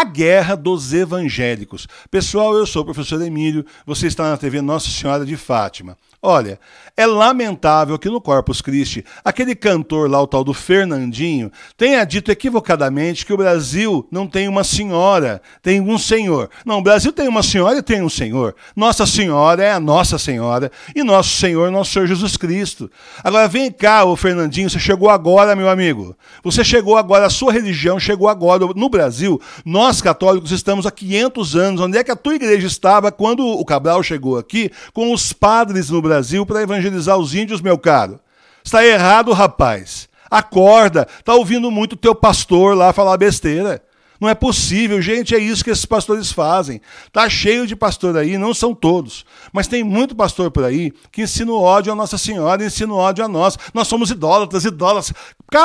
a guerra dos evangélicos. Pessoal, eu sou o professor Emílio, você está na TV Nossa Senhora de Fátima. Olha, é lamentável que no Corpus Christi, aquele cantor lá, o tal do Fernandinho, tenha dito equivocadamente que o Brasil não tem uma senhora, tem um senhor. Não, o Brasil tem uma senhora e tem um senhor. Nossa Senhora é a Nossa Senhora e nosso Senhor, nosso Senhor Jesus Cristo. Agora vem cá, o Fernandinho, você chegou agora, meu amigo. Você chegou agora, a sua religião chegou agora no Brasil. Nós nós, católicos, estamos há 500 anos. Onde é que a tua igreja estava quando o Cabral chegou aqui com os padres no Brasil para evangelizar os índios, meu caro? Está errado, rapaz. Acorda. Está ouvindo muito teu pastor lá falar besteira. Não é possível, gente, é isso que esses pastores fazem. Tá cheio de pastor aí, não são todos, mas tem muito pastor por aí que ensina ódio à Nossa Senhora, ensina ódio a nós. Nós somos idólatras, idólatras.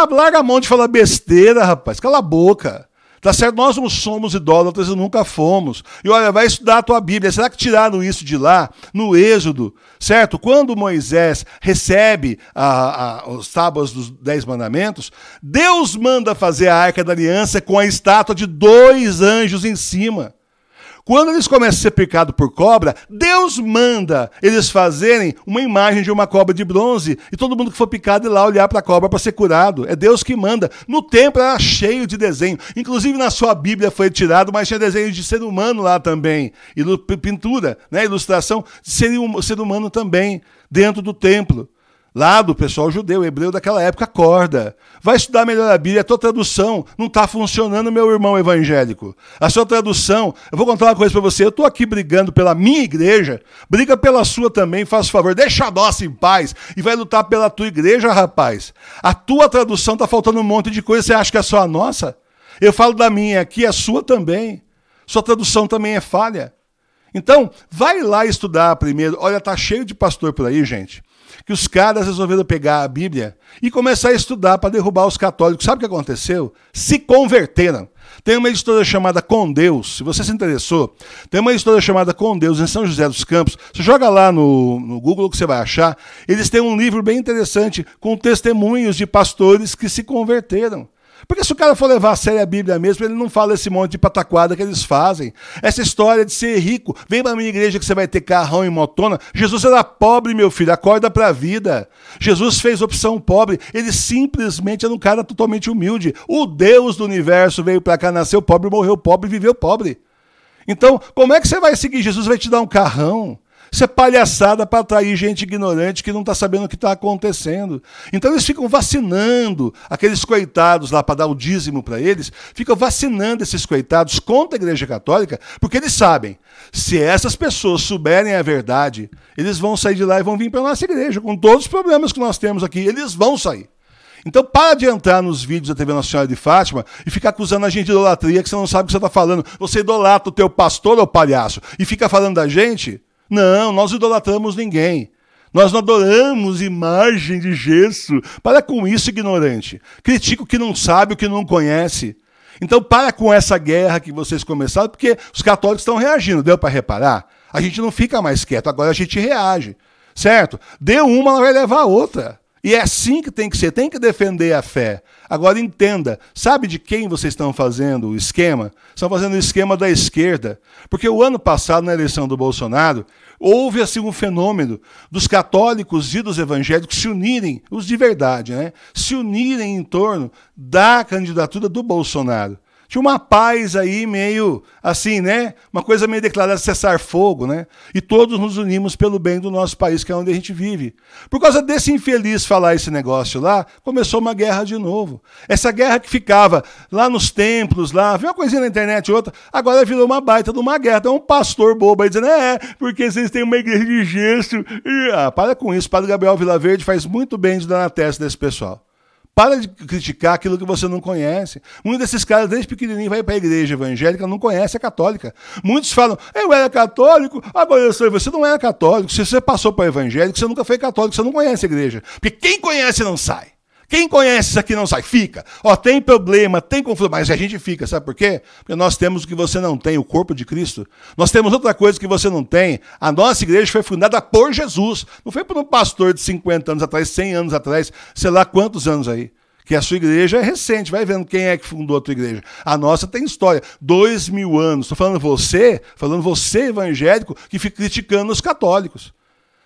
larga a mão de falar besteira, rapaz. Cala a boca. Tá certo? Nós não somos idólatras e nunca fomos. E olha, vai estudar a tua Bíblia. Será que tiraram isso de lá? No Êxodo, certo? Quando Moisés recebe a, a, os tábuas dos Dez Mandamentos, Deus manda fazer a arca da aliança com a estátua de dois anjos em cima. Quando eles começam a ser picados por cobra, Deus manda eles fazerem uma imagem de uma cobra de bronze e todo mundo que for picado ir lá olhar para a cobra para ser curado. É Deus que manda. No templo era cheio de desenho. Inclusive na sua Bíblia foi tirado, mas tinha desenho de ser humano lá também. E pintura, né, ilustração de ser, ser humano também dentro do templo lá do pessoal judeu, hebreu daquela época, acorda. Vai estudar melhor a Bíblia, a tua tradução não está funcionando, meu irmão evangélico. A sua tradução, eu vou contar uma coisa para você, eu estou aqui brigando pela minha igreja, briga pela sua também, faz favor, deixa a nossa em paz e vai lutar pela tua igreja, rapaz. A tua tradução está faltando um monte de coisa, você acha que é só a nossa? Eu falo da minha aqui, a sua também. Sua tradução também é falha. Então, vai lá estudar primeiro. Olha, tá cheio de pastor por aí, gente que os caras resolveram pegar a Bíblia e começar a estudar para derrubar os católicos. Sabe o que aconteceu? Se converteram. Tem uma editora chamada Com Deus, se você se interessou, tem uma editora chamada Com Deus em São José dos Campos. Você joga lá no, no Google que você vai achar. Eles têm um livro bem interessante com testemunhos de pastores que se converteram. Porque se o cara for levar a sério a Bíblia mesmo, ele não fala esse monte de pataquada que eles fazem. Essa história de ser rico, vem para minha igreja que você vai ter carrão e motona. Jesus era pobre, meu filho, acorda para a vida. Jesus fez opção pobre, ele simplesmente era um cara totalmente humilde. O Deus do universo veio para cá, nasceu pobre, morreu pobre, viveu pobre. Então, como é que você vai seguir Jesus? Vai te dar um carrão? Isso é palhaçada para atrair gente ignorante que não está sabendo o que está acontecendo. Então eles ficam vacinando aqueles coitados lá para dar o dízimo para eles, ficam vacinando esses coitados contra a Igreja Católica, porque eles sabem, se essas pessoas souberem a verdade, eles vão sair de lá e vão vir para a nossa igreja, com todos os problemas que nós temos aqui, eles vão sair. Então, para de entrar nos vídeos da TV Nossa Senhora de Fátima e ficar acusando a gente de idolatria, que você não sabe o que você está falando. Você idolatra o teu pastor ou palhaço e fica falando da gente, não, nós idolatramos ninguém. Nós não adoramos imagem de gesso. Para com isso, ignorante. Critica o que não sabe, o que não conhece. Então, para com essa guerra que vocês começaram, porque os católicos estão reagindo. Deu para reparar? A gente não fica mais quieto, agora a gente reage. Certo? Deu uma, ela vai levar a outra. E é assim que tem que ser, tem que defender a fé. Agora entenda, sabe de quem vocês estão fazendo o esquema? Estão fazendo o esquema da esquerda. Porque o ano passado, na eleição do Bolsonaro, houve assim um fenômeno dos católicos e dos evangélicos se unirem, os de verdade, né? Se unirem em torno da candidatura do Bolsonaro. Tinha uma paz aí meio assim, né? Uma coisa meio declarada cessar fogo, né? E todos nos unimos pelo bem do nosso país, que é onde a gente vive. Por causa desse infeliz falar esse negócio lá, começou uma guerra de novo. Essa guerra que ficava lá nos templos, lá, viu uma coisinha na internet outra, agora virou uma baita de uma guerra. Então um pastor bobo aí dizendo, é, porque vocês têm uma igreja de gesso. E, ah, para com isso, Padre Gabriel Vilaverde faz muito bem de dar na testa desse pessoal. Para de criticar aquilo que você não conhece. Muitos desses caras, desde pequenininho, vai para a igreja evangélica, não conhece a católica. Muitos falam, eu era católico, agora eu sou. Você não era católico. Se você passou para evangélico, você nunca foi católico, você não conhece a igreja. Porque quem conhece não sai. Quem conhece aqui não sai, fica. Ó, tem problema, tem conflito, mas a gente fica, sabe por quê? Porque nós temos o que você não tem, o corpo de Cristo. Nós temos outra coisa que você não tem. A nossa igreja foi fundada por Jesus. Não foi por um pastor de 50 anos atrás, 100 anos atrás, sei lá quantos anos aí. Que a sua igreja é recente, vai vendo quem é que fundou a tua igreja. A nossa tem história, dois mil anos. Estou falando você, falando você evangélico que fica criticando os católicos.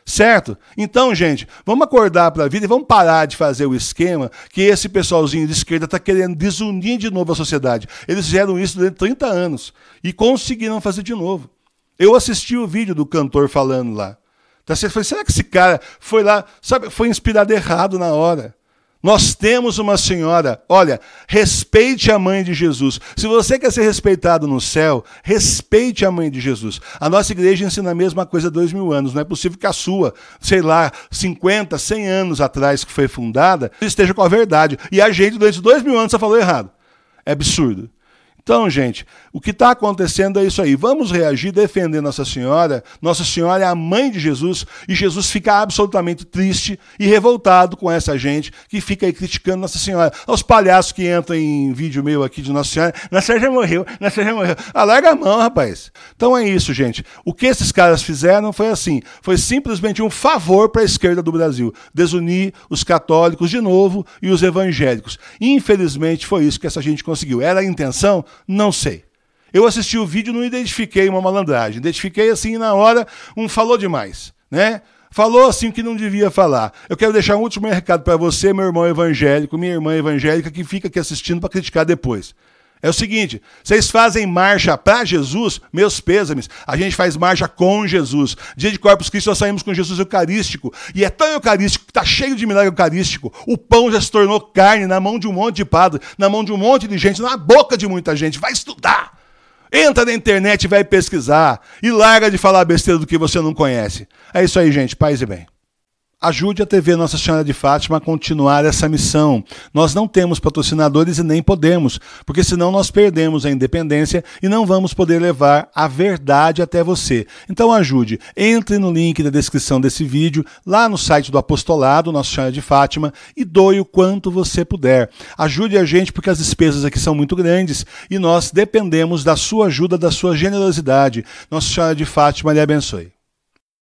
Certo? Então, gente, vamos acordar para a vida e vamos parar de fazer o esquema que esse pessoalzinho de esquerda está querendo desunir de novo a sociedade. Eles fizeram isso durante 30 anos e conseguiram fazer de novo. Eu assisti o vídeo do cantor falando lá. Tá certo? Falei, será que esse cara foi lá, sabe, foi inspirado errado na hora? Nós temos uma senhora, olha, respeite a mãe de Jesus. Se você quer ser respeitado no céu, respeite a mãe de Jesus. A nossa igreja ensina a mesma coisa há dois mil anos. Não é possível que a sua, sei lá, 50, 100 anos atrás que foi fundada, esteja com a verdade. E a gente, durante dois mil anos, só falou errado. É absurdo. Então, gente, o que está acontecendo é isso aí. Vamos reagir defender Nossa Senhora. Nossa Senhora é a mãe de Jesus e Jesus fica absolutamente triste e revoltado com essa gente que fica aí criticando Nossa Senhora. Os palhaços que entram em vídeo meu aqui de Nossa Senhora. Nossa Senhora já morreu, Nossa Senhora já morreu. Alarga a mão, rapaz. Então é isso, gente. O que esses caras fizeram foi assim. Foi simplesmente um favor para a esquerda do Brasil. Desunir os católicos de novo e os evangélicos. Infelizmente foi isso que essa gente conseguiu. Era a intenção? Não sei. Eu assisti o vídeo e não identifiquei uma malandragem. Identifiquei assim na hora, um falou demais, né? Falou assim que não devia falar. Eu quero deixar um último recado para você, meu irmão evangélico, minha irmã evangélica que fica aqui assistindo para criticar depois. É o seguinte, vocês fazem marcha para Jesus, meus pêsames, a gente faz marcha com Jesus. Dia de Corpus Christi nós saímos com Jesus Eucarístico, e é tão Eucarístico que está cheio de milagre Eucarístico. O pão já se tornou carne na mão de um monte de padre, na mão de um monte de gente, na boca de muita gente. Vai estudar! Entra na internet e vai pesquisar. E larga de falar besteira do que você não conhece. É isso aí, gente. Paz e bem. Ajude a TV Nossa Senhora de Fátima a continuar essa missão. Nós não temos patrocinadores e nem podemos, porque senão nós perdemos a independência e não vamos poder levar a verdade até você. Então ajude. Entre no link da descrição desse vídeo, lá no site do Apostolado Nossa Senhora de Fátima e doe o quanto você puder. Ajude a gente porque as despesas aqui são muito grandes e nós dependemos da sua ajuda, da sua generosidade. Nossa Senhora de Fátima lhe abençoe.